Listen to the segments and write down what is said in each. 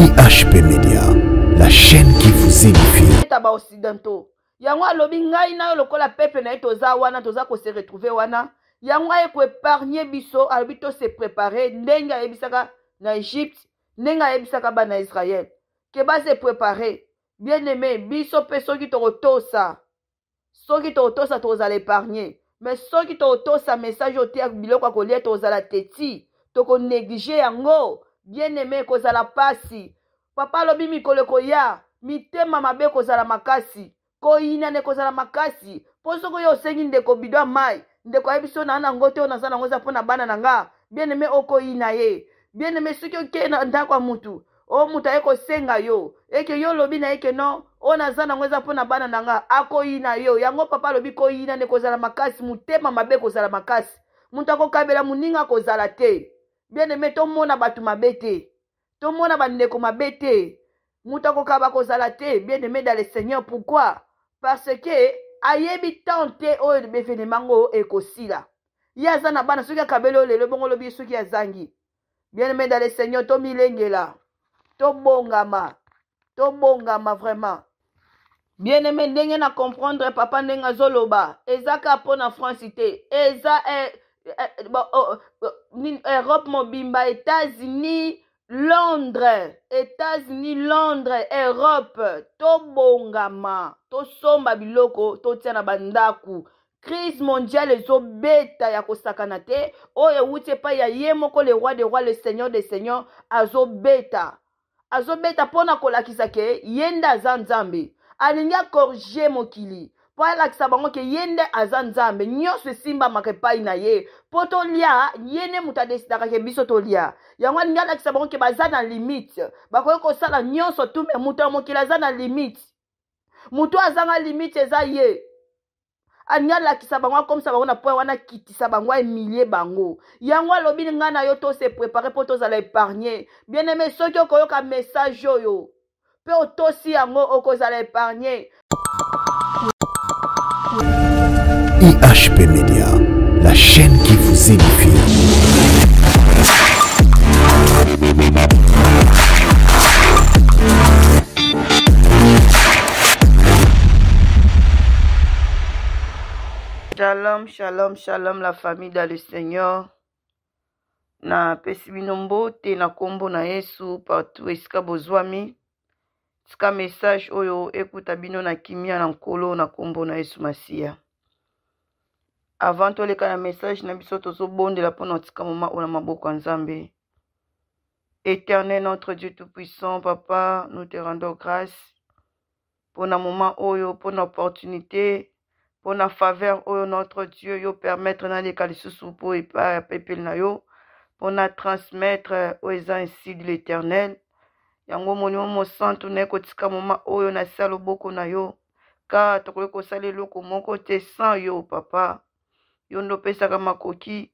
ihp media la chaîne qui vous édifie baoccidentaux yango alobi ngai nayo lokola peple na ye toza wana toza kose retrouve wana yango aye koepargne biso alobi tose prépare ndenge ayebisaka na egypte ndenge ayebisaka bana israel ke base prépare bien aime biso mpe soki tokotosa soki tokotosa tokozala épargne me soki tokotosa message otia biloko ya kolia tokozala teti tokonéglige yango bien aime ekozala pasi papa alobi mikolo ekoya mitema mabe ekozala makasi koyinana ekozala makasi mpo soki oyo osengi ndeko bido ya mai ndeko ayebi so naa nango te oyo naza nango eza mpo na bana na nga bien aime okoyina ye bien aime soki okei na ndako ya mutu o mutu aye kosenga yo eke yo olobi na ye ke no oyo naza nango eza mpo na bana na nga akoyina yo yango papa alobi koyinana ekozala makasi motema mabe ekozala makasi moto akokabela moninga akozala te bien aime tomona bato mabe te tomona bandeko mabe te moto akokaba kozala te bien aime dans le seigneur pourquoi parce que ayebi tan te oyo befenema ngo ekosila ye aza na bana soki akabeli oyo lelo bongo olobi soki azangi bien aime dans le seigneur tomilengela tobongama tobongama vraiment bien aime ndenge na comprendre papa ndenge azoloba eza kaka mpo na franci te eza eh, Eh, oh, oh, oh, eh, europe mobimba états-unis londres états-unis londres europe tobongama tosomba biloko totia na bandaku crise mondiale ezobeta ya kosakana te oyo ewuti epai ya ye moko le roi de roi le seigneur de seigneur azobeta azobeta mpo na kolakisa ke ye nde aza nzambe alingi akorge mokili mpo alakisa bango ke ye nde aza nzambe nyonso esimbamaka epai na ye mpo tolia ye nde moto adesidaka ke biso tolia yango alingi alakisa bango ke baza na limite bakoki kosala nyonso tume moto ya mokili aza na limite moto azanga limite eza ye alingi alakisa bango akomisa bango na po wana akitisa bango aemilie bango yango alobi ngai na yo tose prépare mpo tozala épargne bien aime soki okoyoka message oyo mpe otosi yango okozala épargne IHP Media, la chaîne qui vous édifie. Shalom, shalom, shalom la famille dans le Seigneur. Na pesi binombo te na kombo na Yesu partout esika bozwami. tika message oyo ekuta bino na kimia na nkolo na nkombo na yesu masiya avant toleka na message na biso tozobondela mpona kotika moma oyo na maboko ya nzambe éternel notre dieu tout puissant papa nous te rendons grâce mpona moma oyo mpona opportunité mpona faveur oyo notre dieu yo permettre naleka lisusu mpo epai ya pepele na yo mpona transmettre oyo eza insi de l'éternel yango omoni momosantu na ye kotika moma oyo na se ya loboko na yo ka tokoki kosala eloko moko te sans yo papa yo nde opesaka makoki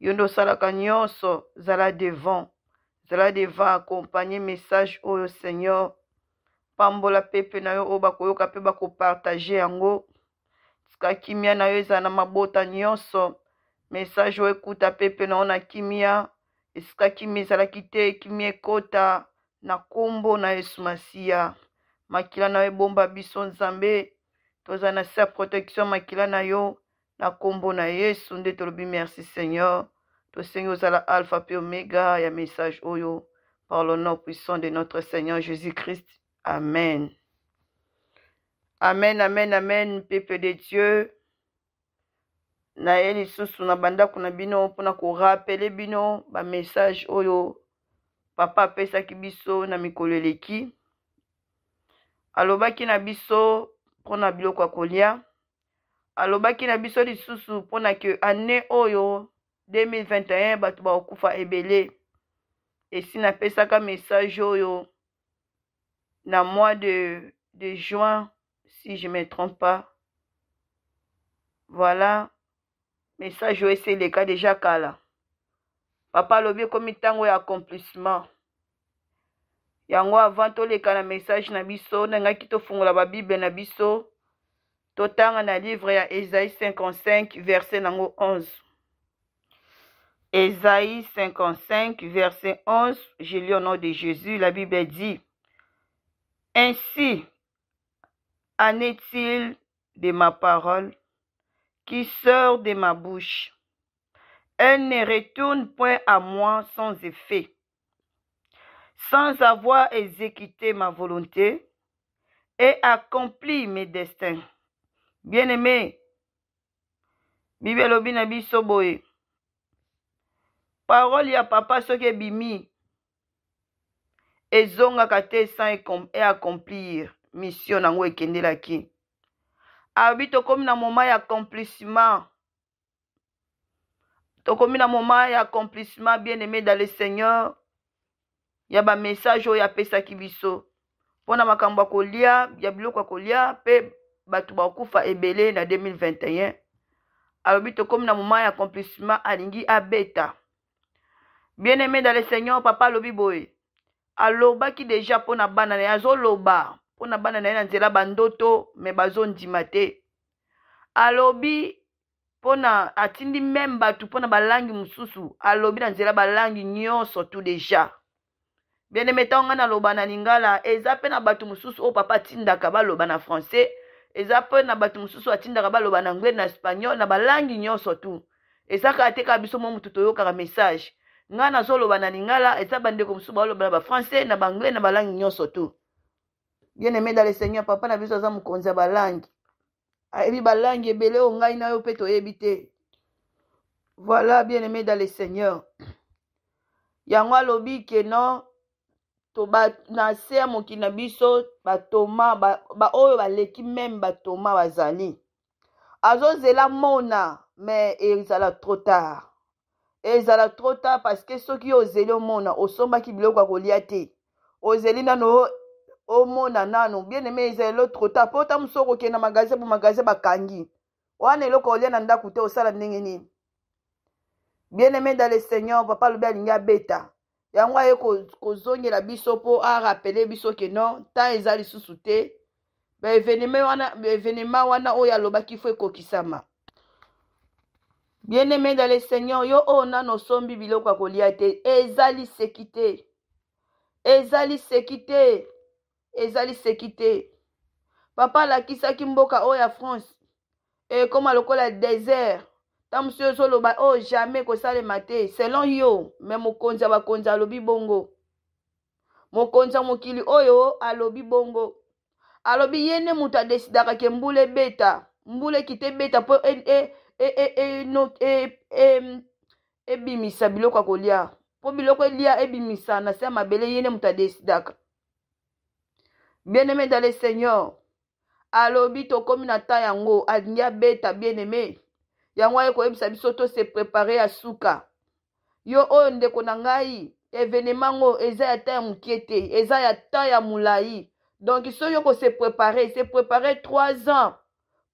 yo nde osalaka nyonso zala devant zala devant accompagne message oyo seigneur pambola pepe na yo oyo bakoyoka mpe bakopartage yango tika kimia na yo ezala na mabota nyonso message oyo ekuta pepe na yo na kimia esika kimia ezalaki te kimia ekota na kombo na yesu Masia makila na ebomba biso nzambe toza na protection makila na yo na kombo na yesu tolobi merci seigneur Seigneur ozala alpha pe omega ya message oyo par le nom puissant de notre seigneur jésus-christ amen amen amen amen pepe de dieu na lisusu na bandako na bino mpona message bino message oyo papa apesaki biso na mikolo eleki alobaki na biso mpona biloko ya kolia alobaki na biso lisusu mpona ke ane oyo 2021 bato bakokufa ebele esi napesaka message oyo na mois de, de juin si je me trompe pas voilà message oyo eseleka deja kala papa le ekomi y ya accomplissement yango avant toleka na message na biso nangaki la Bible, na biso a na livre ya Esaïe 55 verset nango 11 Esaïe 55 verset 11 J'ai lu au nom de jésus la bible dit ainsi en est-il de ma parole qui sort de ma bouche elle ne retourne point à moi sans effet, sans avoir exécuté ma volonté et accompli mes destins. Bien-aimé, Bible bina biso boye. Parole ya papa soki ebimi ezongaka te sans eaccomplir mission nango ekendelaki. Abi tokómi na moma ya accomplissement tokomi na moma ya accomplissement bien aimé dans le seigneur ya bamessage oyo apesaki biso mpona makambo ya kolia ya biloko ya kolia mpe bato bakokufa ebele na 2021 alobi tokomi na moma ya accomplissement alingi abeta bien aimé dans le seigneur papa alobi boye alobaki deja mpo na bana na ye azoloba mpo na bana na ye na nzela bandoto me bazondima te alobi mpona atindi meme bato mpona balangi mosusu alobi na nzela balangi nyonso tout déjà bien aime ntango ngai naloba na lingala eza mpe na bato mosusu oyo papa atindaka baloba na français eza mpe na bato mosusu atindaka baloba na anglais na espagnol na balangi nyonso tu eza kaka te kaka biso mo motu toyokaka message ngai nazoloba na lingala eza bandeko mosusu baloba na bafrançais na baanglais na balangi nyonso tu bien aime dans le seigneur papa na biso aza mokonzi ya balangi ayebi balangi ebele oyo ngai na yo mpe toyebi te voilà bien aimé dans le seigneur yango alobi keno toba na se ya mokili na biso batoma baoyo ba, baleki meme batoma bazali azozela mona me ezala trop tard ezala trop tard parce que soki ozeli omona osombaki biloko ya kolia te ozeli nano omona nano bien aime eza elo trota mpo ota mosu okokenda magasin po magasin bakangi wana eloko olia na ndako te osala ndenge nini bien aime dans le seigneur papa alobi alingi abeta yango aye kozongela biso mpo arapele biso ke non tan eza lisusu te baevenema wana oyo alobaki fo ekokisama bien aime dans le seigneur yo oyo oh, nano osombi biloko ya kolia te eza liseki te eza liseki te eza liseki te papa alakisaki mboka oyo ya france ekóma lokola désert ta mosusu oyo ozoloba oyo jamai ekosalema te selon yo me mokonzi ya bakonzi alobi bongo mokonzi ya mokili oyo alobi bongo alobi ye nde moto adesidaka ke mbula ebeta mbula ekita ebeta mpo e, e, e, ebimisa biloko ya kolia mpo biloko elia ebimisa na se ya mabele ye nde moto adesidaka bien-aimé dans le seigneur alobi tokómi na ntan yango alingi abeta bien-aime yango aye koyebisa biso tose prepare ya suka yo oyo ndeko na ngai evenema ngo eza ya ntan ya mokie te eza ya ntan ya molai donc soki okose prepare se prepare trois ans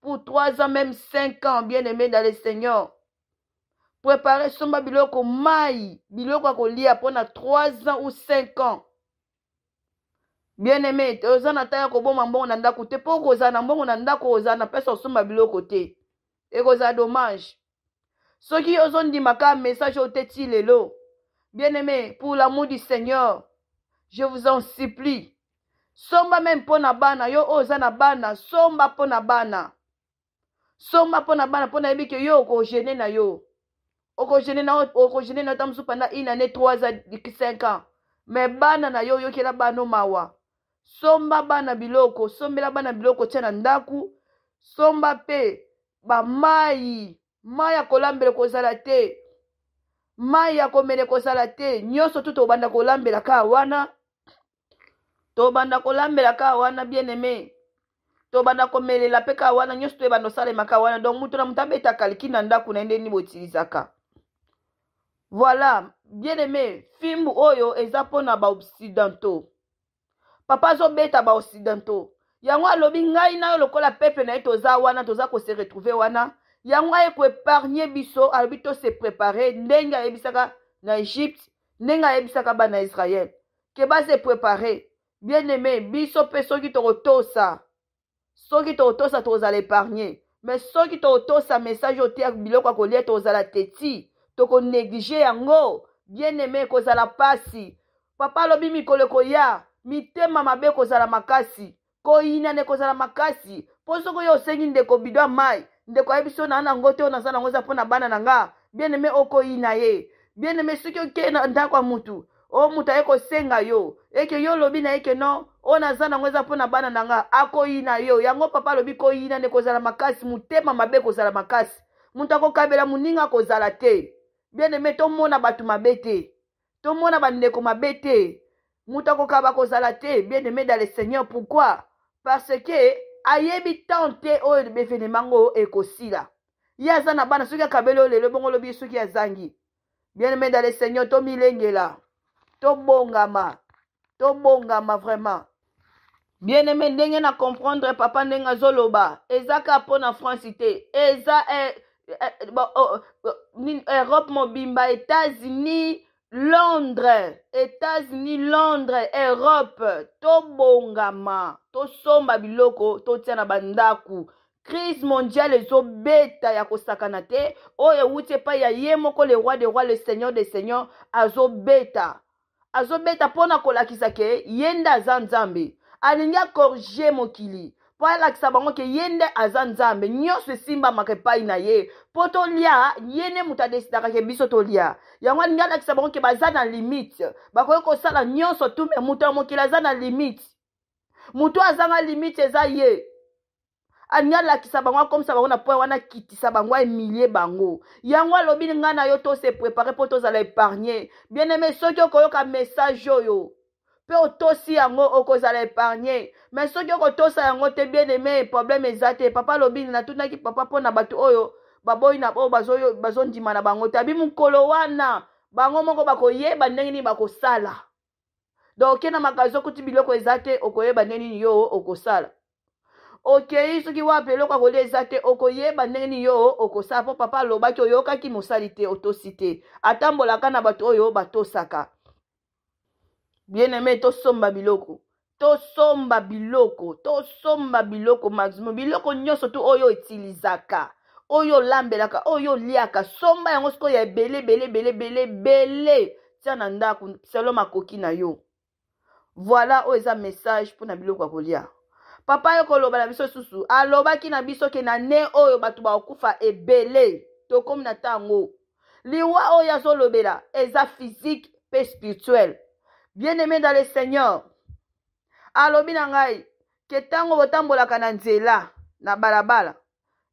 pour trois ans même cinq ans bien-aimé dans le seigneur prepare somba biloko mai biloko ya kolia mpona trois ans ou cinq ans bien aime toza na taya koboma mbongo na ndako te mpo kozala na mbongo na ndako ozala na pesa osomba biloko te ekozala dommage soki ozondima ka message oyo teti lelo bien aime pour l'amour du seigneur je vous en supplie somba me mpo na bana yo oyo oza na bana somba mpo na bana somba mpo na bana mpo nayebi ke yo okogene na yo okogene na okogene na yo ta mosusu panda une année trois ans cinq ans me bana na yo oyokela bana omawa somba bana biloko sombela bana biloko tia na ndaku somba mpe bamai mai ya kolambela kozala te mai ya komela kozala te nyonso tu tobanda kolambela ka wana tobanda kolambela ka wana bien aime tobanda komelela mpe ka wana nyonso toyebanda osalema ka wana donc moto na moto abetaka likini na ndako na ye nde nini botilizaka voilà bien aime fimbu oyo eza mpona baoccidentaux papa azobeta baoccidentau yango alobi ngai nayo lokola peuple na ye toza wana toza kose retrouve wana yango aye koepargne biso alobi tose prépare ndenge ayebisaka na egypte ndenge ayebisaka bana israel ke base prépare bien aime biso mpe soki tokotosa soki tokotosa tokozala épargne me soki tokotosa message otia biloko ya kolia tokozala teti tokonéglige yango bien aime ekozala pasi papa alobi mikolo ekoya mitema mabe ekozala makasi koyinana ekozala makasi mpo soki oyo osengi ndeko bidwa mai ndeko ayebi so naa nango te oyo naza nango eza mpo na bana na nga bieneme okoyina ye bieneme soki okei na ndako ya mutu o mutu aye kosenga yo eke yo olobi na ye ke non oyo naza nango eza mpo na bana na nga akoyina yo yango papa alobi koyina nde kozala makasi motema mabe ekozala makasi moto akokabela moninga akozala te bieneme tomona bato mabe te tomona bandeko mabe te moto akokaba kozala te bien aimé dans le seigneur pourquoi parce ke ayebi temps te oyo bevenema ngo ekosila ye aza na bana soki akabeli oyo lelo bongo olobi soki azangi bien aimé dans le seigneur tomilengela tobongama tobongama vraiment bien aimé ndenge na comprendre papa ndenge azoloba eza kaka mpo na france te eza eh, eh, ba, oh, oh, oh europe mobimba états-unis londres états-unis londres europe tobongama tosomba biloko totia na bandaku crise mondiale ezobeta ya kosakana te oyo ewuti epai ya ye moko le roi de roi le seigneur de seigneur azobeta azobeta mpo na kolakisa ke ye nde aza nzambe alingi akorje mokili mpo alakisa bango ke ye nde aza nzambe nyonso esimbamaka epai na ye mpo tolia ye nde moto adesidaka ke biso tolia yango alingi alakisa bango ke baza na limite bakoki kosala nyonso tu me moto ya mokili aza na limite moto azanga limite eza ye alingi alakisa bango akomisa bango na po wana akitisa bango aemilie bango yango alobi ngai na yo tose prepare mpo tozala épargne bien aime soki okoyoka message oyo mpe otosi yango okozala épargne me soki okotosa yango te bien aime problème eza te papa alobi natunaki papa mpo na bato oyo baboyi na oyo bazondima na bango te abi mokolo wana bango moko bakoyeba ndenge nini bakosala donc oke na makanisi okuti biloko eza te okoyeba ndenge nini yo okosala okei soki wapi eloko akolia eza te okoyeba ndenge nini yo okosala mpo papa alobaki oyokaki mosali te otosi te atambolaka na bato oyo batosaka bien-aimé tosomba biloko tosomba biloko tosomba biloko maximum biloko nyonso tu oyo etilizaka oyo olambelaka oyo oliaka somba yango sikoyo ya ebele ebele ebele ebele ebele tia na ndako selon makoki na yo voila oyo eza message mpona biloko ya kolia papa ye koloba na biso lisusu alobaki na biso ke na ne oyo bato bakokufa ebele tokómi na ntango liwa oyo azolobela eza physique mpe spirituele bien-aimé dans le seigneur alobi na ngai ke ntango botambolaka na nzela na balabala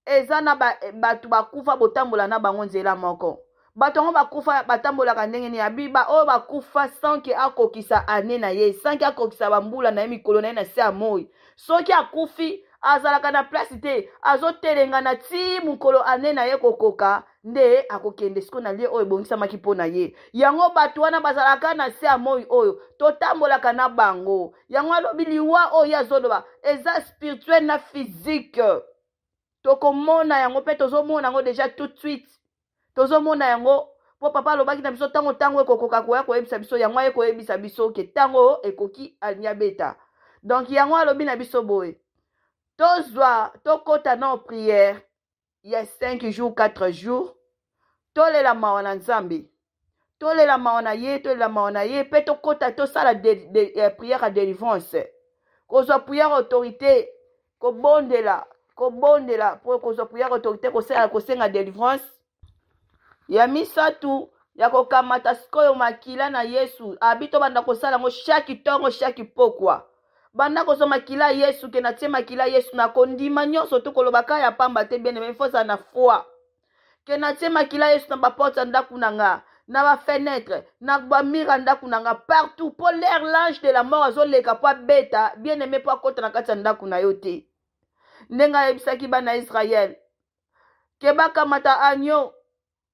eza na bato ba, bakufa botambola na bango nzela moko bato yango bakufa batambolaka ndenge nini abiba oyo bakufa sanke akokisa ane na ye sanke akokisa bambula na ye mikolo na ye na se ya moi soki akufi azalaka na place te azotelenga na ti mokolo ane na ye kokoka nde akokende sikoyo na lie oyo ebongisamaki mpo na ye yango bato wana bazalaka na se ya moi oyo totambolaka na bango yango alobi liwa oyo azoloba eza spirituel na physique tokomona yango mpe tozomona yango deja tout de suite tozomona yango mpo papa alobaki na biso ntango ntango ekokoka koya koyebisa biso yango aye koyebisa biso ke ntango ekoki aliabeta donk yango alobi na biso boye tozwa tokɔta na priere ya 5 jours 4 jours tolela mawa na nzambe tolela mawa na ye tolela mawa na ye mpe tokɔta tosala eh, priere ya délivrance kozwa priere autorité kobondela kobondela mpo kozwa priere autorité kosala kosenga délivrance ya misato ya kokamata sikoyo makila na yesu abi tobanda kosala yango shaki ntongo shaki pokwa banda kozwa makila ya yesu ke na tie makila ya yesu na kondima nyonso tokoloba kaka ya pamba te bien aimé fosala na foi ke natie makila yesu na baporte ya ndako na nga na bafenetre na bamire ya ndako na nga partout mpo l'air lange de la mort azoleka mpo abeta bien aime mpo akɔta na kati ya ndako na yo te ndenge ayebisaki bana ya israele ke bakamata agno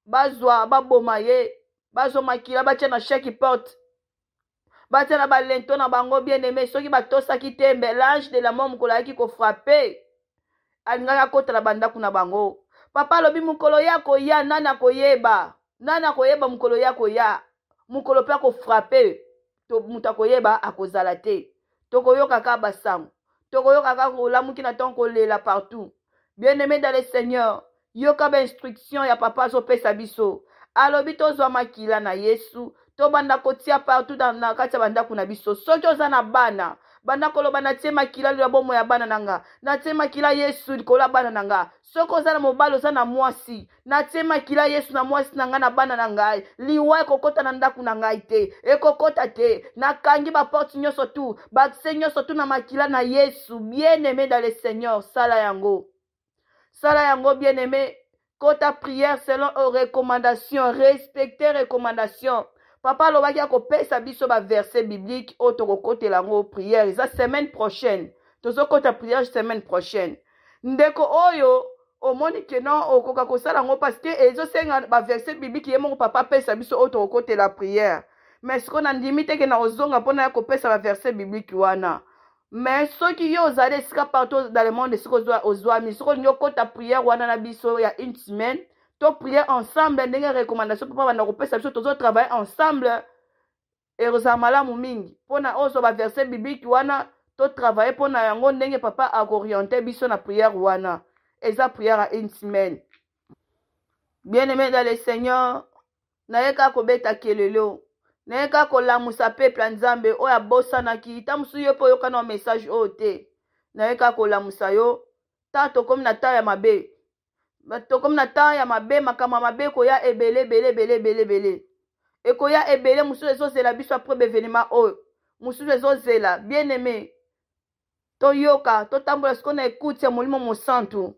bazwa baboma ye bazwa makila batia na chaque porte batia na balento na bango bien aime soki batosaki tembe lange de la mort mokolo ayaki kofrape alingaki akɔta na bandako na bango papa alobi mokolo ya koya nani akoyeba nani akoyeba mokolo ya koya mokolo mpe akofrape moto akoyeba akozala te tokoyoka kaka basango tokoyoka kaka kolamuki na ntongo kolela partout bien aimé dans le seigneur yoka bainstruction ya papa azopesa biso alobi tozwa makila na yesu tobanda kotia partout na kati ya bandako na biso soki oza na bana banda koloba natie makila lelo ya bomoi ya bana na nga natie makila yesu likolo ya bana na nga soki oza na mobali oza na mwasi natie makila yesu na mwasi na ngai na bana na ngai liwa ekokɔta na ndako na ngai te ekokɔta te nakangi baporte nyonso tu bakse nyonso tu na makila na yesu bien aimé dans le seigneur sala yango sala yango bien aimé kota prière selon aux recommandations respecter recommandations papa alobaki akopesa biso baverset biblique oyo tokokotela yango priere eza semaine prochaine tozokota priere semaine prochaine ndeko oyo omoni ke non okoka kosala yango parce ke ezosenga baverset biblique ye moko papa apesa biso oyo tokokotela priere mais sikoyo nandimi teke na kozonga mpona ya kopesa baverset biblique wana mais soki yo ozali esika partout dans le monde esika ozwami sikoyo olingi okota priere wana na biso ya une semaine toprier ensemble ndenge recommandation mpo babanda kopesa biso tozotravaille ensemble ekozala malamu mingi mpona oyo so baverse biblike wana totravaille mpo na yango ndenge papa akoriente biso na priere wana eza priere ya une semaine bien aimé dans le seigneur nayeka kobeta kelelo nayeka kolamusa peple ya nzambe oyo abosanaki ta mosusu yo mpo oyokana wa message oyo te nayeka kolamusa yo ta tokomi na ta ya mabe tokomi na ntango ya mabe makambo ya mabe ekoya ebele ebele ebele ebele ebele ekoya ebele mosusu ezozela biso apres bevenema oyo mosusu ezozela bien aime toyoka totambola sikoyo na ekuti ya molimo mosantu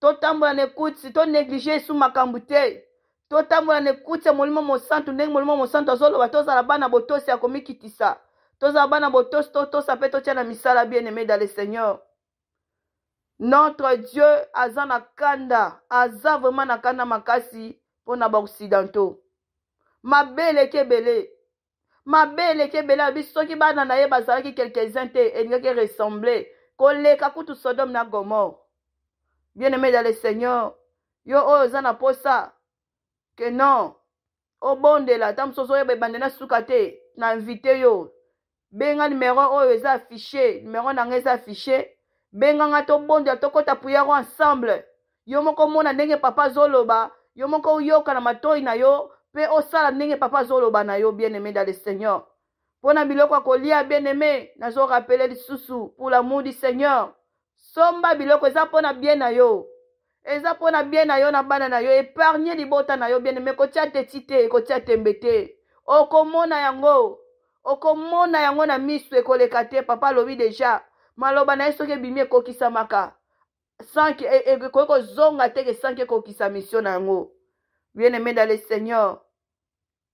totambola na ekuti tonéglige esu makambo te totambola na ekuti ya molimo mosantu ndenge molimo mosantu azoloba tozala bana botosi ya komikitisa tozala bana botosi totosa mpe totya na misala bien aime dans le seigneur notre dieu aza na kanda aza vraimen na kanda makasi mpo na baoccidentaux mabe eleki ebele mabe eleki ebele abi soki bana na ye bazalaki quelques-uns te elingaki ressemble koleka kutu sodome na gomore bien aimé dans le seigneur yo oyo oza na mposa ke non obondela ata mosusu oyeba ebande na suka te na invite yo benga numero oyo eza afishe numero na ngai eza afishe benganga tobondela tokɔta puyaro ensemble yo moko omona ndenge papa azoloba yo moko oyoka na matoi na yo mpe osala ndenge papa azoloba na yo bien aimé dans le seigneur mpo na biloko ya kolia bien aimé nazorapele lisusu pour lamour du seigneur somba biloko eza mpo na bien na yo eza mpo na bien na yo na bana na yo epargne libota na yo bien aimé kotia teti te ekotia tembe te okomona yango okomona yango na miso ekoleka te papa alobi deja maloba na ye soki ebimi ekokisamaka sanki e, e, ekoki kozonga te ke sanki ekokisa misio na yango bien aimé dans le seigneur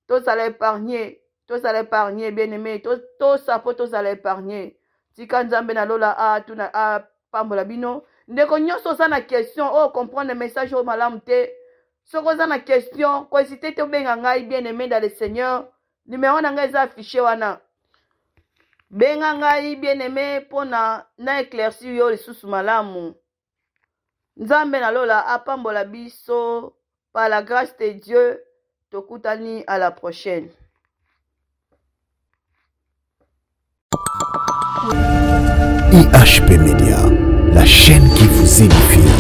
tozala épargne tozala épargne bien aimé tosa mpo tozala épargne tika nzambe nalola atuna apambola bino ndeko nyonso oza na question oyo oh, comprendre message oyo oh, malamu te soki oza na question koesite te obenga ngai bien aimé dans le seigneur numero na ngai eza afishe wana benga ngai bieneme mpo na na éclairci yo lisusu malamu nzambe nalola apambola biso par la grâce de dieu tokutani à la prochaine IHP Media, la chaîne qui vous édifie.